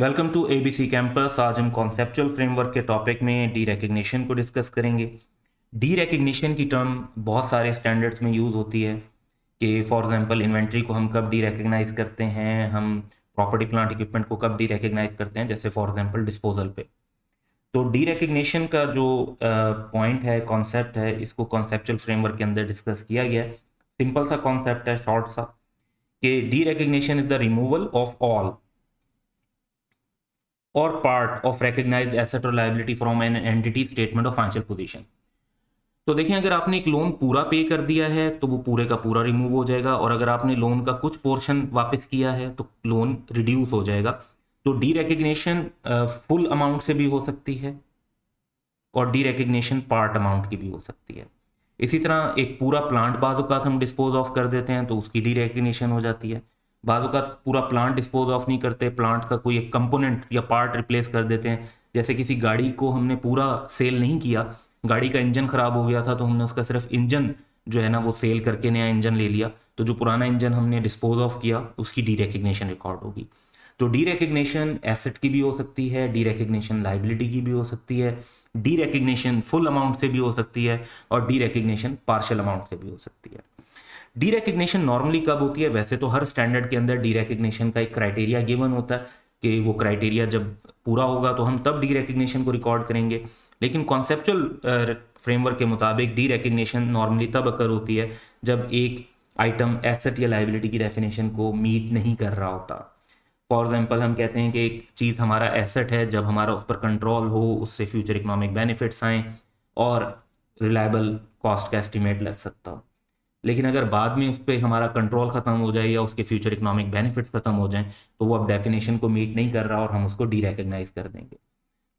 welcome to ABC campus आज हम conceptual framework के टॉपिक में डी रेकग्नेशन को डिस्कस करेंगे डी रिकग्निशन की टर्म बहुत सारे स्टैंडर्ड्स में यूज़ होती है कि फॉर एग्जांपल इन्वेंट्री को हम कब डी रेकग्नाइज करते हैं हम प्रॉपर्टी प्लांट इक्विपमेंट को कब डी रेकग्नाइज करते हैं जैसे फॉर एग्जाम्पल डिस्पोजल पे तो डी रेकग्नेशन का जो पॉइंट uh, है कॉन्सेप्ट है इसको कॉन्सेप्चुअल फ्रेमवर्क के अंदर डिस्कस किया गया सिंपल सा कॉन्सेप्ट है शॉर्ट सा कि derecognition is the removal of all or part of recognized asset or liability from an entity statement of financial position तो देखिए अगर आपने एक लोन पूरा पे कर दिया है तो वो पूरे का पूरा रिमूव हो जाएगा और अगर आपने लोन का कुछ पोर्शन वापस किया है तो लोन रिड्यूस हो जाएगा तो डी रेकग्नेशन फुल अमाउंट से भी हो सकती है और डी रेकग्नेशन पार्ट अमाउंट की भी हो सकती है इसी तरह एक पूरा प्लांट बाजू का हम डिस्पोज ऑफ कर देते हैं तो उसकी डी रेकग्नेशन हो जाती है बाजू का पूरा प्लांट डिस्पोज ऑफ नहीं करते प्लांट का कोई एक कंपोनेंट या पार्ट रिप्लेस कर देते हैं जैसे किसी गाड़ी को हमने पूरा सेल नहीं किया गाड़ी का इंजन ख़राब हो गया था तो हमने उसका सिर्फ इंजन जो है ना वो सेल करके नया इंजन ले लिया तो जो पुराना इंजन हमने डिस्पोज ऑफ किया उसकी डी रिकग्निशन रिकॉर्ड होगी तो डी रेकग्नेशन एसेट की भी हो सकती है डी रेकग्नेशन लाइबिलिटी की भी हो सकती है डी रेकग्नेशन फुल अमाउंट से भी हो सकती है और डी रेकग्नेशन पार्शल अमाउंट से भी हो सकती है डी रेकग्नेशन नॉर्मली कब होती है वैसे तो हर स्टैंडर्ड के अंदर डी रेकग्नेशन का एक क्राइटेरिया गिवन होता है कि वो क्राइटेरिया जब पूरा होगा तो हम तब डी रेकग्नेशन को रिकॉर्ड करेंगे लेकिन कॉन्सेप्चुअल फ्रेमवर्क के मुताबिक डी रेकग्नेशन नॉर्मली तब अकर होती है जब एक आइटम एसेट या लाइबिलिटी की डेफिनेशन को मीट नहीं कर रहा होता फॉर एग्जाम्पल हम कहते हैं कि एक चीज़ हमारा एसेट है जब हमारा उस पर कंट्रोल हो उससे फ्यूचर इकोनॉमिक बेनिफिट्स आएँ और रिलायबल कॉस्ट का एस्टिमेट लग सकता हो लेकिन अगर बाद में उस पर हमारा कंट्रोल ख़त्म हो जाए या उसके फ्यूचर इकोनॉमिक बेनिफिट्स ख़त्म हो जाएं तो वो अब डेफिनेशन को मीट नहीं कर रहा और हम उसको डीरेकग्नाइज कर देंगे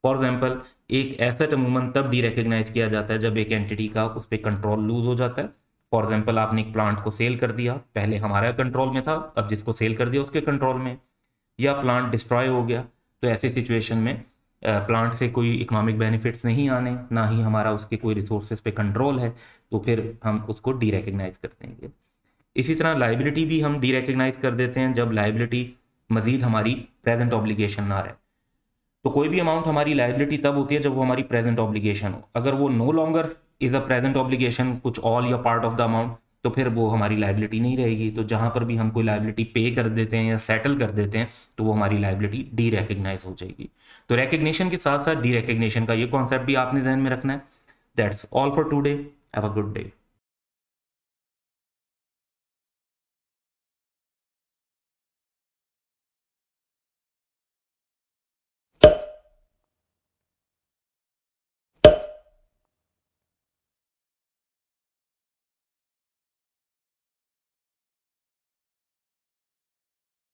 फॉर एग्जाम्पल एक एसेट अमूमन तब डीरेकग्नाइज किया जाता है जब एक एंटिटी का उस पर कंट्रोल लूज हो जाता है फॉर एग्जाम्पल आपने एक प्लांट को सेल कर दिया पहले हमारा कंट्रोल में था अब जिसको सेल कर दिया उसके कंट्रोल में या प्लांट डिस्ट्रॉय हो गया तो ऐसी सिचुएशन में प्लांट से कोई इकोनॉमिक बेनिफिट्स नहीं आने ना ही हमारा उसके कोई रिसोर्सेज पे कंट्रोल है तो फिर हम उसको डीरेकग्नाइज कर देंगे इसी तरह लाइबिलिटी भी हम डीरेकग्नाइज कर देते हैं जब लाइबिलिटी मजीद हमारी प्रेजेंट ऑब्लिगेशन ना रहे तो कोई भी अमाउंट हमारी लाइबिलिटी तब होती है जब वो हमारी प्रेजेंट ऑब्लिगेशन हो अगर वो no longer is a present obligation कुछ ऑल या पार्ट ऑफ द अमाउंट तो फिर वो हमारी लाइबिलिटी नहीं रहेगी तो जहाँ पर भी हम कोई लाइबिलिटी पे कर देते हैं या सेटल कर देते हैं तो वो हमारी लाइबिलिटी डी रेकग्नाइज हो जाएगी तो रेकग्नेशन के साथ साथ डी रेकग्नेशन का ये कॉन्सेप्ट भी आपने जहन में रखना है that's all for today have a good day